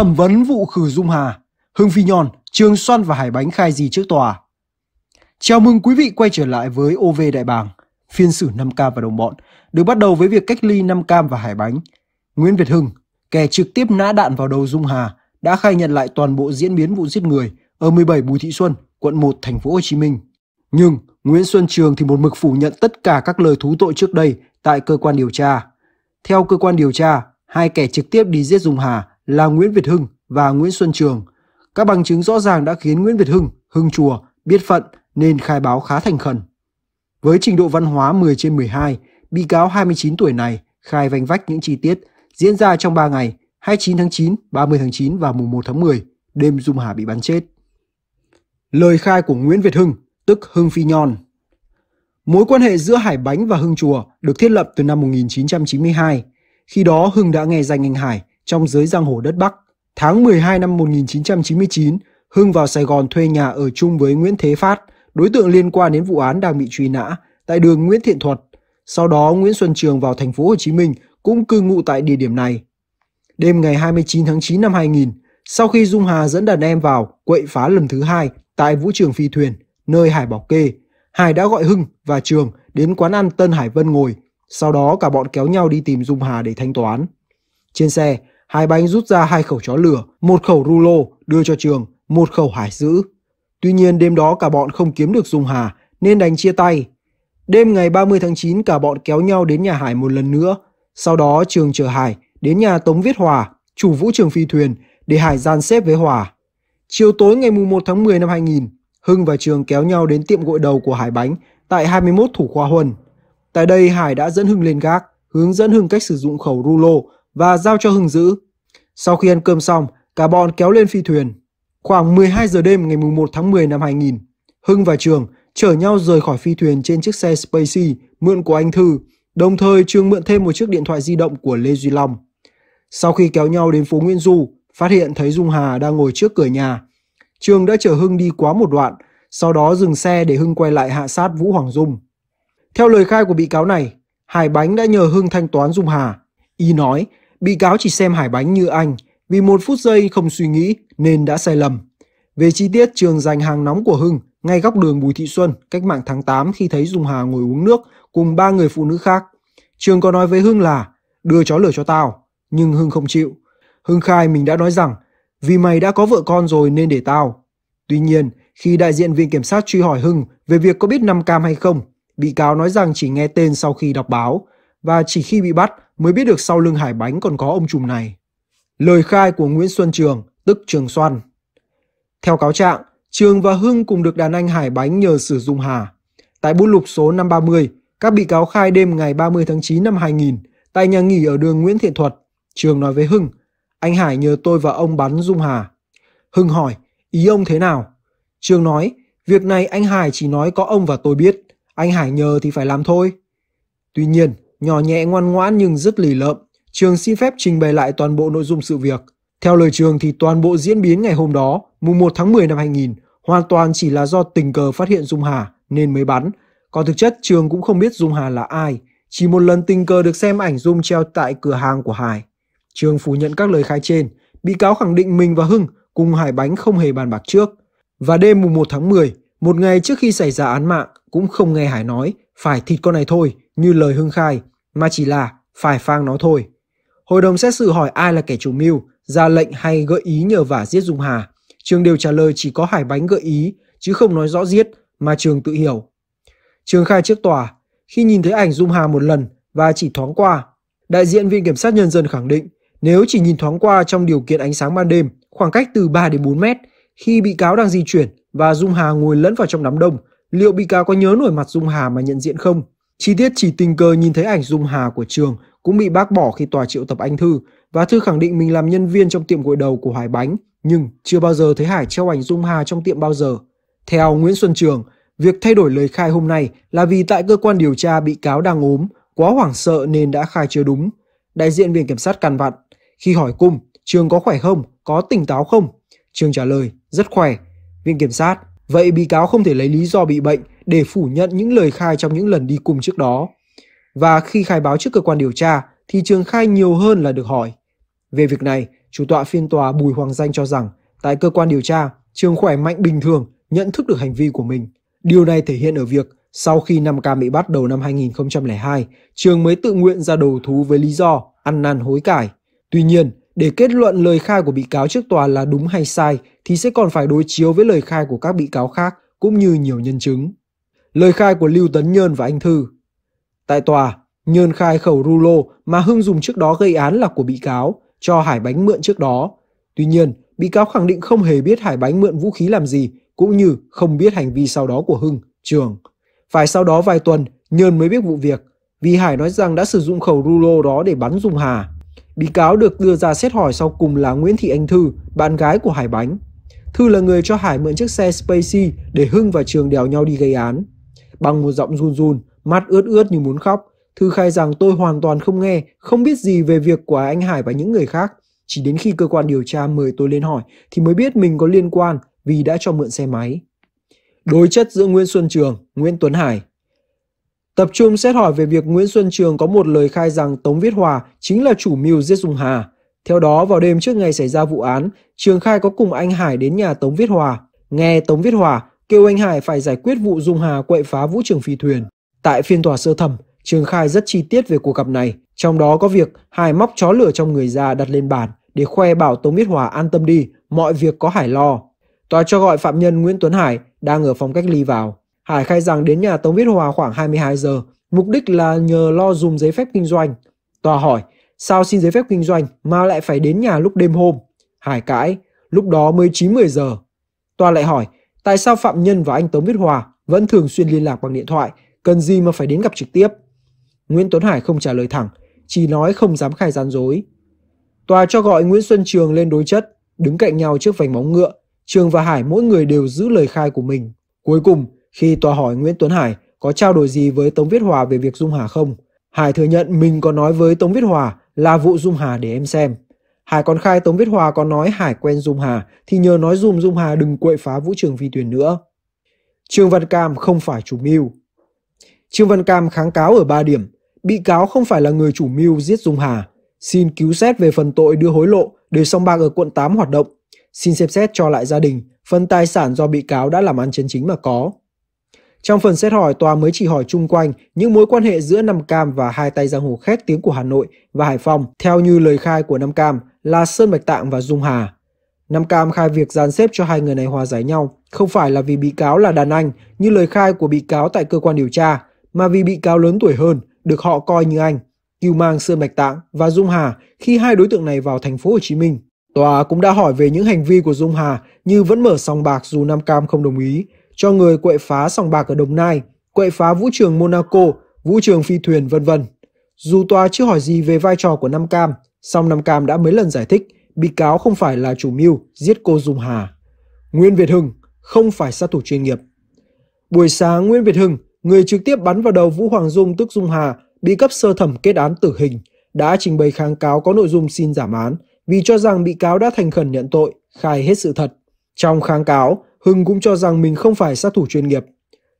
thẩm vấn vụ khử Dung Hà, Hưng Phi Nhon, Trương Xuân và Hải Bánh khai gì trước tòa. Chào mừng quý vị quay trở lại với OV Đại Bàng, phiên xử Nam Cam và đồng bọn, được bắt đầu với việc cách ly Nam Cam và Hải Bánh. Nguyễn Việt Hưng, kẻ trực tiếp nã đạn vào đầu Dung Hà, đã khai nhận lại toàn bộ diễn biến vụ giết người ở 17 Bùi Thị Xuân, quận 1, thành phố Hồ Chí Minh. Nhưng Nguyễn Xuân Trường thì một mực phủ nhận tất cả các lời thú tội trước đây tại cơ quan điều tra. Theo cơ quan điều tra, hai kẻ trực tiếp đi giết Dung Hà là Nguyễn Việt Hưng và Nguyễn Xuân Trường. Các bằng chứng rõ ràng đã khiến Nguyễn Việt Hưng, Hưng Chùa biết phận nên khai báo khá thành khẩn. Với trình độ văn hóa 10 trên 12, bị cáo 29 tuổi này khai vanh vách những chi tiết diễn ra trong 3 ngày 29 tháng 9, 30 tháng 9 và mùng 1 tháng 10, đêm Dung Hà bị bắn chết. Lời khai của Nguyễn Việt Hưng, tức Hưng Phi Nhon Mối quan hệ giữa Hải Bánh và Hưng Chùa được thiết lập từ năm 1992. Khi đó Hưng đã nghe danh anh Hải trong giới giang hồ đất Bắc. Tháng 12 năm 1999, Hưng vào Sài Gòn thuê nhà ở chung với Nguyễn Thế Phát, đối tượng liên quan đến vụ án đang bị truy nã tại đường Nguyễn Thiện Thuật. Sau đó Nguyễn Xuân Trường vào thành phố Hồ Chí Minh cũng cư ngụ tại địa điểm này. Đêm ngày 29 tháng 9 năm 2000, sau khi Dung Hà dẫn đàn em vào quậy phá lần thứ hai tại vũ trường phi thuyền, nơi Hải bảo kê, Hải đã gọi Hưng và Trường đến quán ăn Tân Hải Vân ngồi, sau đó cả bọn kéo nhau đi tìm Dung Hà để thanh toán. Trên xe, Hải Bánh rút ra hai khẩu chó lửa, một khẩu rulo đưa cho Trường, một khẩu hải dữ. Tuy nhiên đêm đó cả bọn không kiếm được Dung Hà nên đánh chia tay. Đêm ngày 30 tháng 9 cả bọn kéo nhau đến nhà Hải một lần nữa. Sau đó Trường chở Hải đến nhà Tống Viết Hòa, chủ vũ trường phi thuyền để Hải gian xếp với Hòa. Chiều tối ngày 1 tháng 10 năm 2000, Hưng và Trường kéo nhau đến tiệm gội đầu của Hải Bánh tại 21 Thủ Khoa Huân. Tại đây Hải đã dẫn Hưng lên gác, hướng dẫn Hưng cách sử dụng khẩu rulo và giao cho Hưng giữ. Sau khi ăn cơm xong, cả bọn kéo lên phi thuyền. Khoảng 12 giờ đêm ngày 1 tháng 10 năm 2000, Hưng và Trường chở nhau rời khỏi phi thuyền trên chiếc xe Spacey mượn của anh Thư, đồng thời Trường mượn thêm một chiếc điện thoại di động của Lê Duy Long. Sau khi kéo nhau đến phố Nguyễn Du, phát hiện thấy Dung Hà đang ngồi trước cửa nhà. Trường đã chở Hưng đi quá một đoạn, sau đó dừng xe để Hưng quay lại hạ sát Vũ Hoàng Dung. Theo lời khai của bị cáo này, Hải Bánh đã nhờ Hưng thanh toán Dung Hà. Y nói Bị cáo chỉ xem Hải Bánh như anh, vì một phút giây không suy nghĩ nên đã sai lầm. Về chi tiết trường giành hàng nóng của Hưng ngay góc đường Bùi Thị Xuân, cách mạng tháng 8 khi thấy Dung Hà ngồi uống nước cùng ba người phụ nữ khác. Trường có nói với Hưng là đưa chó lửa cho tao, nhưng Hưng không chịu. Hưng khai mình đã nói rằng vì mày đã có vợ con rồi nên để tao. Tuy nhiên, khi đại diện viện kiểm sát truy hỏi Hưng về việc có biết năm cam hay không, bị cáo nói rằng chỉ nghe tên sau khi đọc báo và chỉ khi bị bắt mới biết được sau lưng hải bánh còn có ông trùm này. Lời khai của Nguyễn Xuân Trường, tức Trường Xoan. Theo cáo trạng, Trường và Hưng cùng được đàn anh hải bánh nhờ sử dụng Hà. Tại bút lục số 530, các bị cáo khai đêm ngày 30 tháng 9 năm 2000 tại nhà nghỉ ở đường Nguyễn Thiện Thuật. Trường nói với Hưng, anh Hải nhờ tôi và ông bắn Dung Hà. Hưng hỏi, ý ông thế nào? Trường nói, việc này anh Hải chỉ nói có ông và tôi biết, anh Hải nhờ thì phải làm thôi. Tuy nhiên, nhỏ nhẹ ngoan ngoãn nhưng rất lì lợm. Trường xin phép trình bày lại toàn bộ nội dung sự việc. Theo lời trường thì toàn bộ diễn biến ngày hôm đó, mùng 1 tháng 10 năm 2000, hoàn toàn chỉ là do tình cờ phát hiện Dung Hà nên mới bắn. Còn thực chất trường cũng không biết Dung Hà là ai, chỉ một lần tình cờ được xem ảnh Dung treo tại cửa hàng của Hải. Trường phủ nhận các lời khai trên, bị cáo khẳng định mình và Hưng cùng Hải Bánh không hề bàn bạc trước. Và đêm mùng 1 tháng 10, một ngày trước khi xảy ra án mạng, cũng không nghe Hải nói phải thịt con này thôi, như lời Hưng khai, mà chỉ là phải phang nó thôi. Hội đồng xét xử hỏi ai là kẻ chủ mưu, ra lệnh hay gợi ý nhờ vả giết Dung Hà. Trường đều trả lời chỉ có Hải Bánh gợi ý, chứ không nói rõ giết, mà Trường tự hiểu. Trường khai trước tòa, khi nhìn thấy ảnh Dung Hà một lần và chỉ thoáng qua, đại diện Viện Kiểm sát Nhân dân khẳng định nếu chỉ nhìn thoáng qua trong điều kiện ánh sáng ban đêm, khoảng cách từ 3 đến 4 mét, khi bị cáo đang di chuyển và Dung Hà ngồi lẫn vào trong đám đông, Liệu bị cáo có nhớ nổi mặt Dung Hà mà nhận diện không? Chi tiết chỉ tình cờ nhìn thấy ảnh Dung Hà của trường cũng bị bác bỏ khi tòa triệu tập anh Thư và Thư khẳng định mình làm nhân viên trong tiệm gội đầu của Hải Bánh nhưng chưa bao giờ thấy Hải treo ảnh Dung Hà trong tiệm bao giờ. Theo Nguyễn Xuân Trường, việc thay đổi lời khai hôm nay là vì tại cơ quan điều tra bị cáo đang ốm, quá hoảng sợ nên đã khai chưa đúng. Đại diện Viện Kiểm sát căn vặn, khi hỏi cung, Trường có khỏe không, có tỉnh táo không? Trường trả lời, rất khỏe. Viện Kiểm sát, Vậy bị cáo không thể lấy lý do bị bệnh để phủ nhận những lời khai trong những lần đi cùng trước đó. Và khi khai báo trước cơ quan điều tra thì Trường khai nhiều hơn là được hỏi. Về việc này, chủ tọa phiên tòa Bùi Hoàng Danh cho rằng tại cơ quan điều tra, Trường khỏe mạnh bình thường nhận thức được hành vi của mình. Điều này thể hiện ở việc sau khi 5 ca bị bắt đầu năm 2002, Trường mới tự nguyện ra đầu thú với lý do ăn năn hối cải. Tuy nhiên, để kết luận lời khai của bị cáo trước tòa là đúng hay sai thì sẽ còn phải đối chiếu với lời khai của các bị cáo khác cũng như nhiều nhân chứng. Lời khai của Lưu Tấn Nhơn và anh Thư Tại tòa, Nhơn khai khẩu rulo mà Hưng dùng trước đó gây án là của bị cáo, cho Hải Bánh mượn trước đó. Tuy nhiên, bị cáo khẳng định không hề biết Hải Bánh mượn vũ khí làm gì, cũng như không biết hành vi sau đó của Hưng, Trường. Phải sau đó vài tuần, Nhơn mới biết vụ việc, vì Hải nói rằng đã sử dụng khẩu rulo đó để bắn dùng Hà. Bị cáo được đưa ra xét hỏi sau cùng là Nguyễn Thị Anh Thư, bạn gái của Hải Bánh. Thư là người cho Hải mượn chiếc xe Spacey để Hưng và Trường đèo nhau đi gây án. Bằng một giọng run run, mắt ướt ướt như muốn khóc, Thư khai rằng tôi hoàn toàn không nghe, không biết gì về việc của anh Hải và những người khác. Chỉ đến khi cơ quan điều tra mời tôi lên hỏi thì mới biết mình có liên quan vì đã cho mượn xe máy. Đối chất giữa Nguyễn Xuân Trường, Nguyễn Tuấn Hải Tập trung xét hỏi về việc Nguyễn Xuân Trường có một lời khai rằng Tống Viết Hòa chính là chủ mưu giết Dung Hà. Theo đó, vào đêm trước ngày xảy ra vụ án, Trường khai có cùng anh Hải đến nhà Tống Viết Hòa. Nghe Tống Viết Hòa kêu anh Hải phải giải quyết vụ Dung Hà quậy phá vũ trường phi thuyền. Tại phiên tòa sơ thẩm, Trường khai rất chi tiết về cuộc gặp này, trong đó có việc Hải móc chó lửa trong người ra đặt lên bàn để khoe bảo Tống Viết Hòa an tâm đi, mọi việc có Hải lo. Tòa cho gọi phạm nhân Nguyễn Tuấn Hải đang ở phòng cách ly vào. Hải khai rằng đến nhà Tống Viết Hòa khoảng 22 giờ, mục đích là nhờ lo dùng giấy phép kinh doanh. Tòa hỏi, sao xin giấy phép kinh doanh mà lại phải đến nhà lúc đêm hôm? Hải cãi, lúc đó mới 9-10 giờ. Tòa lại hỏi, tại sao phạm nhân và anh Tống Viết Hòa vẫn thường xuyên liên lạc bằng điện thoại, cần gì mà phải đến gặp trực tiếp? Nguyễn Tuấn Hải không trả lời thẳng, chỉ nói không dám khai gian dối. Tòa cho gọi Nguyễn Xuân Trường lên đối chất, đứng cạnh nhau trước vành móng ngựa, Trường và Hải mỗi người đều giữ lời khai của mình. Cuối cùng, khi tòa hỏi Nguyễn Tuấn Hải có trao đổi gì với Tống Viết Hòa về việc Dung Hà không, Hải thừa nhận mình có nói với Tống Viết Hòa là vụ Dung Hà để em xem. Hải còn khai Tống Viết Hòa có nói Hải quen Dung Hà thì nhờ nói dùm Dung Hà đừng quậy phá vũ trường Vi tuyển nữa. Trương Văn Cam không phải chủ mưu. Trương Văn Cam kháng cáo ở 3 điểm. Bị cáo không phải là người chủ mưu giết Dung Hà. Xin cứu xét về phần tội đưa hối lộ để song bạc ở quận 8 hoạt động. Xin xem xét cho lại gia đình, phần tài sản do bị cáo đã làm ăn chân chính mà có. Trong phần xét hỏi, tòa mới chỉ hỏi chung quanh những mối quan hệ giữa Nam Cam và hai tay giang hồ khét tiếng của Hà Nội và Hải Phòng, theo như lời khai của Nam Cam là Sơn Bạch Tạng và Dung Hà. Nam Cam khai việc dàn xếp cho hai người này hòa giải nhau không phải là vì bị cáo là đàn anh như lời khai của bị cáo tại cơ quan điều tra, mà vì bị cáo lớn tuổi hơn, được họ coi như anh, cưu mang Sơn Bạch Tạng và Dung Hà khi hai đối tượng này vào thành phố Hồ Chí Minh. Tòa cũng đã hỏi về những hành vi của Dung Hà như vẫn mở sòng bạc dù Nam Cam không đồng ý, cho người quậy phá sòng bạc ở Đồng Nai, quậy phá vũ trường Monaco, vũ trường phi thuyền vân vân. Dù tòa chưa hỏi gì về vai trò của Nam Cam, song Nam Cam đã mấy lần giải thích bị cáo không phải là chủ mưu giết cô Dung Hà. Nguyễn Việt Hưng không phải sát thủ chuyên nghiệp. Buổi sáng Nguyễn Việt Hưng, người trực tiếp bắn vào đầu Vũ Hoàng Dung tức Dung Hà, bị cấp sơ thẩm kết án tử hình, đã trình bày kháng cáo có nội dung xin giảm án vì cho rằng bị cáo đã thành khẩn nhận tội, khai hết sự thật. Trong kháng cáo, Hưng cũng cho rằng mình không phải sát thủ chuyên nghiệp.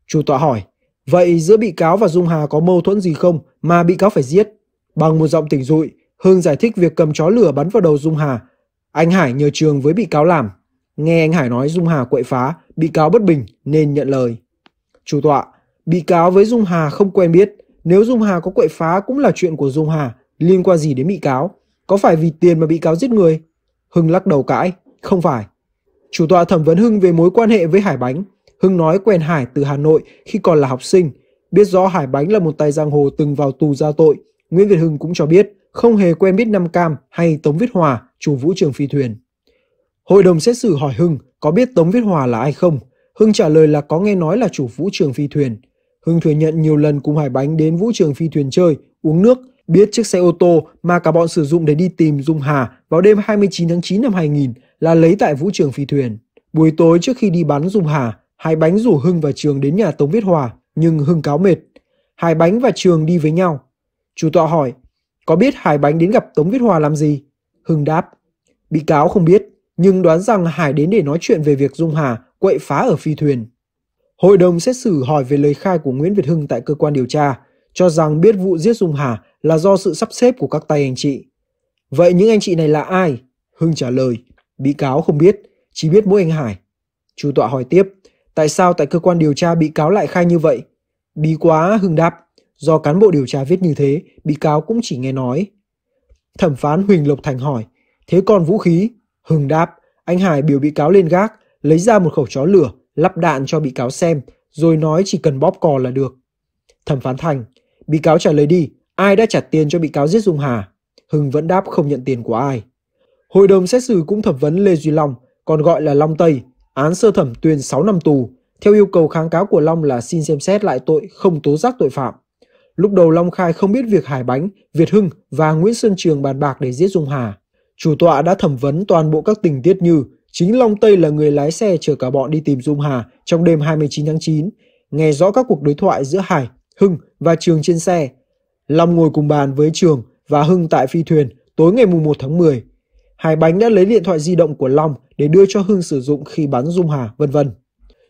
Chủ tọa hỏi, vậy giữa bị cáo và Dung Hà có mâu thuẫn gì không mà bị cáo phải giết? Bằng một giọng tỉnh dụi, Hưng giải thích việc cầm chó lửa bắn vào đầu Dung Hà. Anh Hải nhờ trường với bị cáo làm. Nghe anh Hải nói Dung Hà quậy phá, bị cáo bất bình nên nhận lời. Chủ tọa, bị cáo với Dung Hà không quen biết. Nếu Dung Hà có quậy phá cũng là chuyện của Dung Hà, liên quan gì đến bị cáo? Có phải vì tiền mà bị cáo giết người? Hưng lắc đầu cãi, không phải. Chủ tọa thẩm vấn Hưng về mối quan hệ với Hải Bánh. Hưng nói quen Hải từ Hà Nội khi còn là học sinh, biết rõ Hải Bánh là một tay giang hồ từng vào tù ra tội. Nguyễn Việt Hưng cũng cho biết không hề quen biết Nam Cam hay Tống Viết Hòa, chủ vũ trường phi thuyền. Hội đồng xét xử hỏi Hưng có biết Tống Viết Hòa là ai không? Hưng trả lời là có nghe nói là chủ vũ trường phi thuyền. Hưng thừa nhận nhiều lần cùng Hải Bánh đến vũ trường phi thuyền chơi, uống nước, biết chiếc xe ô tô mà cả bọn sử dụng để đi tìm Dung Hà vào đêm 29 tháng 9 năm 2000 là lấy tại vũ trường phi thuyền. Buổi tối trước khi đi bắn Dung Hà, Hải Bánh rủ Hưng và Trường đến nhà Tống Viết Hòa, nhưng Hưng cáo mệt. Hải Bánh và Trường đi với nhau. Chủ tọa hỏi, có biết Hải Bánh đến gặp Tống Viết Hòa làm gì? Hưng đáp, bị cáo không biết, nhưng đoán rằng Hải đến để nói chuyện về việc Dung Hà quậy phá ở phi thuyền. Hội đồng xét xử hỏi về lời khai của Nguyễn Việt Hưng tại cơ quan điều tra, cho rằng biết vụ giết Dung Hà là do sự sắp xếp của các tay anh chị. Vậy những anh chị này là ai? Hưng trả lời, Bị cáo không biết, chỉ biết mỗi anh Hải. chủ tọa hỏi tiếp, tại sao tại cơ quan điều tra bị cáo lại khai như vậy? Bí quá Hưng đáp, do cán bộ điều tra viết như thế, bị cáo cũng chỉ nghe nói. Thẩm phán Huỳnh Lộc Thành hỏi, thế còn vũ khí? Hưng đáp, anh Hải biểu bị cáo lên gác, lấy ra một khẩu chó lửa, lắp đạn cho bị cáo xem, rồi nói chỉ cần bóp cò là được. Thẩm phán Thành, bị cáo trả lời đi, ai đã trả tiền cho bị cáo giết Dung Hà? Hưng vẫn đáp không nhận tiền của ai. Hội đồng xét xử cũng thẩm vấn Lê Duy Long, còn gọi là Long Tây, án sơ thẩm tuyên 6 năm tù, theo yêu cầu kháng cáo của Long là xin xem xét lại tội không tố giác tội phạm. Lúc đầu Long khai không biết việc Hải Bánh, Việt Hưng và Nguyễn Sơn Trường bàn bạc để giết Dung Hà. Chủ tọa đã thẩm vấn toàn bộ các tình tiết như chính Long Tây là người lái xe chở cả bọn đi tìm Dung Hà trong đêm 29 tháng 9, nghe rõ các cuộc đối thoại giữa Hải, Hưng và Trường trên xe. Long ngồi cùng bàn với Trường và Hưng tại phi thuyền tối ngày 1 tháng 10 Hải Bánh đã lấy điện thoại di động của Long để đưa cho Hưng sử dụng khi bắn Dung Hà, vân vân.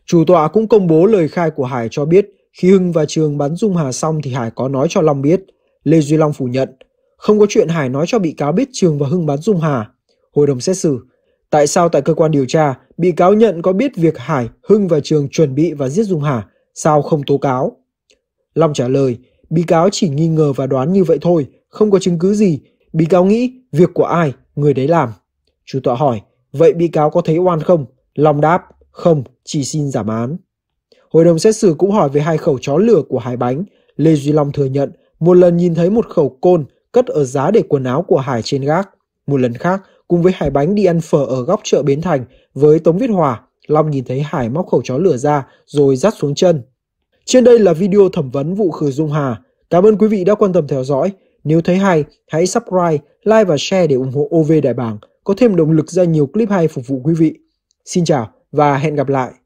Chủ tọa cũng công bố lời khai của Hải cho biết khi Hưng và Trường bắn Dung Hà xong thì Hải có nói cho Long biết. Lê Duy Long phủ nhận, không có chuyện Hải nói cho bị cáo biết Trường và Hưng bắn Dung Hà. Hội đồng xét xử, tại sao tại cơ quan điều tra, bị cáo nhận có biết việc Hải, Hưng và Trường chuẩn bị và giết Dung Hà, sao không tố cáo? Long trả lời, bị cáo chỉ nghi ngờ và đoán như vậy thôi, không có chứng cứ gì. Bị cáo nghĩ việc của ai người đấy làm. Chủ tọa hỏi, vậy bị cáo có thấy oan không? Long đáp, không, chỉ xin giảm án. Hội đồng xét xử cũng hỏi về hai khẩu chó lửa của Hải Bánh. Lê Duy Long thừa nhận một lần nhìn thấy một khẩu côn cất ở giá để quần áo của Hải trên gác. Một lần khác, cùng với Hải Bánh đi ăn phở ở góc chợ Bến Thành với Tống Viết Hòa, Long nhìn thấy Hải móc khẩu chó lửa ra rồi dắt xuống chân. Trên đây là video thẩm vấn vụ khử Dung Hà. Cảm ơn quý vị đã quan tâm theo dõi. Nếu thấy hay, hãy subscribe, like và share để ủng hộ OV Đại bảng có thêm động lực ra nhiều clip hay phục vụ quý vị. Xin chào và hẹn gặp lại!